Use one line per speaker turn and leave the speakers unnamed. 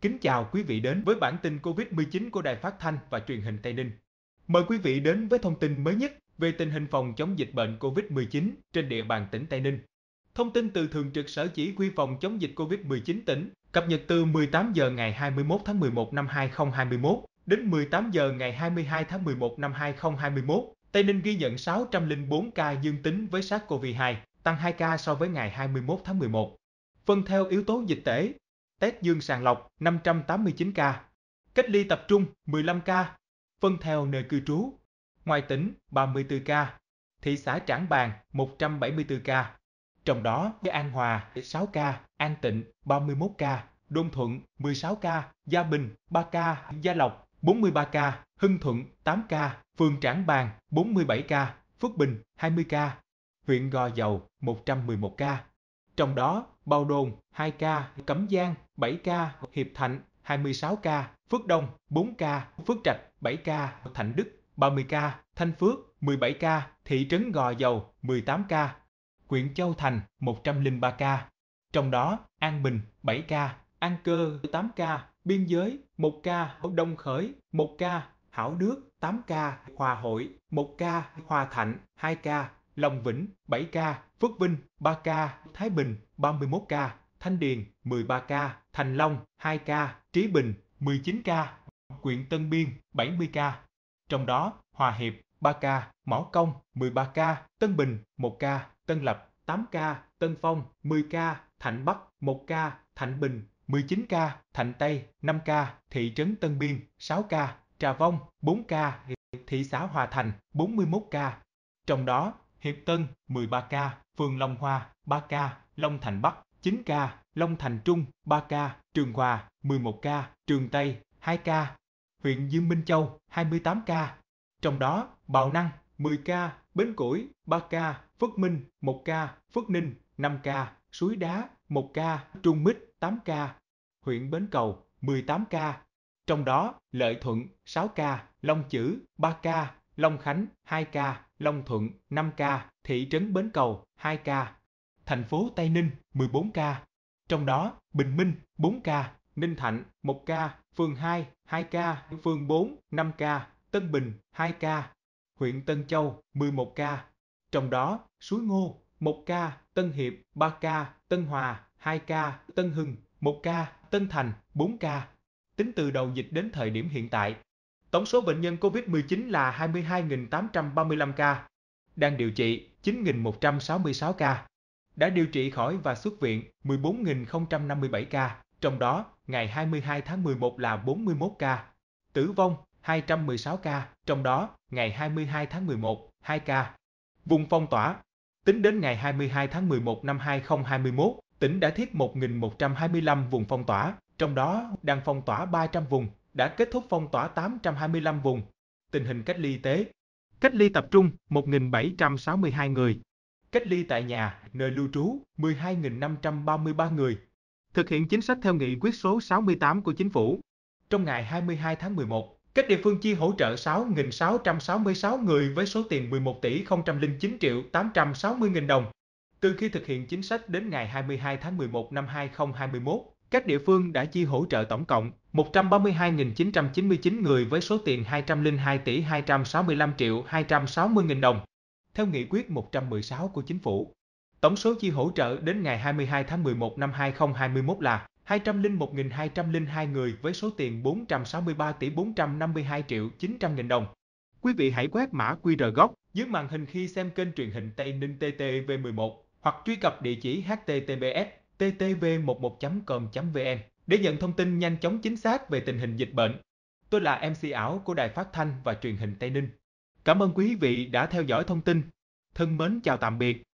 Kính chào quý vị đến với bản tin COVID-19 của Đài Phát thanh và Truyền hình Tây Ninh. Mời quý vị đến với thông tin mới nhất về tình hình phòng chống dịch bệnh COVID-19 trên địa bàn tỉnh Tây Ninh. Thông tin từ Thường trực Sở Chỉ huy phòng chống dịch COVID-19 tỉnh cập nhật từ 18 giờ ngày 21 tháng 11 năm 2021 đến 18 giờ ngày 22 tháng 11 năm 2021, Tây Ninh ghi nhận 604 ca dương tính với SARS-CoV-2, tăng 2 ca so với ngày 21 tháng 11. Phân theo yếu tố dịch tễ, test dương sàng lọc 589 ca, cách ly tập trung 15 ca, phân theo nơi cư trú, ngoài tỉnh 34 ca, thị xã Trảng Bàng 174 ca, trong đó với An Hòa 6 ca, An Tịnh 31 ca, Đôn Thuận 16 ca, Gia Bình 3 ca, Gia Lộc 43 ca, Hưng Thuận 8 ca, phường Trảng Bàng 47 ca, Phước Bình 20 ca, huyện Gò Dầu 111 ca trong đó Bao Đồn 2 ca, Cẩm Giang 7 ca, Hiệp Thạnh 26 ca, Phước Đông 4 ca, Phước Trạch 7 ca, Thạnh Đức 30 ca, Thanh Phước 17 ca, thị trấn Gò Dầu 18 ca, huyện Châu Thành 103 ca, trong đó An Bình 7 ca, An Cơ 8 ca, Biên Giới 1 ca, Đông Khởi 1 ca, Hảo Đức 8 ca, Hòa Hội 1 ca, Hòa Thạnh 2 ca, Long Vĩnh 7 ca, Phước Vinh 3 ca, Thái Bình 31 ca, Thanh Điền 13 ca, Thành Long 2 ca, Trí Bình 19 ca, Quyện Tân Biên 70 ca. Trong đó, Hòa Hiệp 3 ca, Mỏ Công 13 ca, Tân Bình 1 ca, Tân Lập 8 ca, Tân Phong 10 ca, Thạnh Bắc 1 ca, Thạnh Bình 19 ca, Thạnh Tây 5 ca, thị trấn Tân Biên 6 ca, Trà Vong 4 ca, thị xã Hòa Thành 41 ca. Trong đó, Hiệp Tân 13 ca, phường Long Hoa 3 ca, Long Thành Bắc 9 ca, Long Thành Trung 3 ca, Trường Hòa 11 ca, Trường Tây 2 ca, huyện Dương Minh Châu 28 ca. Trong đó, Bảo Năng 10 ca, Bến Củi 3 ca, Phước Minh 1 ca, Phước Ninh 5 ca, Suối Đá 1 ca, Trung Mít 8 ca, huyện Bến Cầu 18 ca. Trong đó, Lợi Thuận 6 ca, Long Chữ 3 ca, Long Khánh 2 ca, Long Thuận 5 ca, thị trấn Bến Cầu 2 ca, thành phố Tây Ninh 14 ca, trong đó Bình Minh 4 ca, Ninh Thạnh 1 ca, phường 2 2 ca, phường 4 5 ca, Tân Bình 2 ca, huyện Tân Châu 11 ca, trong đó Suối Ngô 1 ca, Tân Hiệp 3 ca, Tân Hòa 2 ca, Tân Hưng 1 ca, Tân Thành 4 ca. Tính từ đầu dịch đến thời điểm hiện tại, Tổng số bệnh nhân COVID-19 là 22.835 ca, đang điều trị 9.166 ca, đã điều trị khỏi và xuất viện 14.057 ca, trong đó ngày 22 tháng 11 là 41 ca, tử vong 216 ca, trong đó ngày 22 tháng 11 2 ca. Vùng phong tỏa Tính đến ngày 22 tháng 11 năm 2021, tỉnh đã thiết 1.125 vùng phong tỏa, trong đó đang phong tỏa 300 vùng, đã kết thúc phong tỏa 825 vùng. Tình hình cách ly y tế Cách ly tập trung 1.762 người. Cách ly tại nhà, nơi lưu trú 12.533 người. Thực hiện chính sách theo nghị quyết số 68 của Chính phủ. Trong ngày 22 tháng 11, các địa phương chi hỗ trợ 6.666 người với số tiền 11 tỷ 009 triệu 860 nghìn đồng. Từ khi thực hiện chính sách đến ngày 22 tháng 11 năm 2021, các địa phương đã chi hỗ trợ tổng cộng 132.999 người với số tiền 202 tỷ 265 triệu 260 000 đồng. Theo nghị quyết 116 của chính phủ, tổng số chi hỗ trợ đến ngày 22 tháng 11 năm 2021 là 201.202 người với số tiền 463 tỷ 452 triệu 900 000 đồng. Quý vị hãy quét mã QR gốc dưới màn hình khi xem kênh truyền hình Tây Ninh TTV11 hoặc truy cập địa chỉ https ttv11.com.vn để nhận thông tin nhanh chóng chính xác về tình hình dịch bệnh. Tôi là MC ảo của Đài Phát Thanh và Truyền hình Tây Ninh. Cảm ơn quý vị đã theo dõi thông tin. Thân mến chào tạm biệt.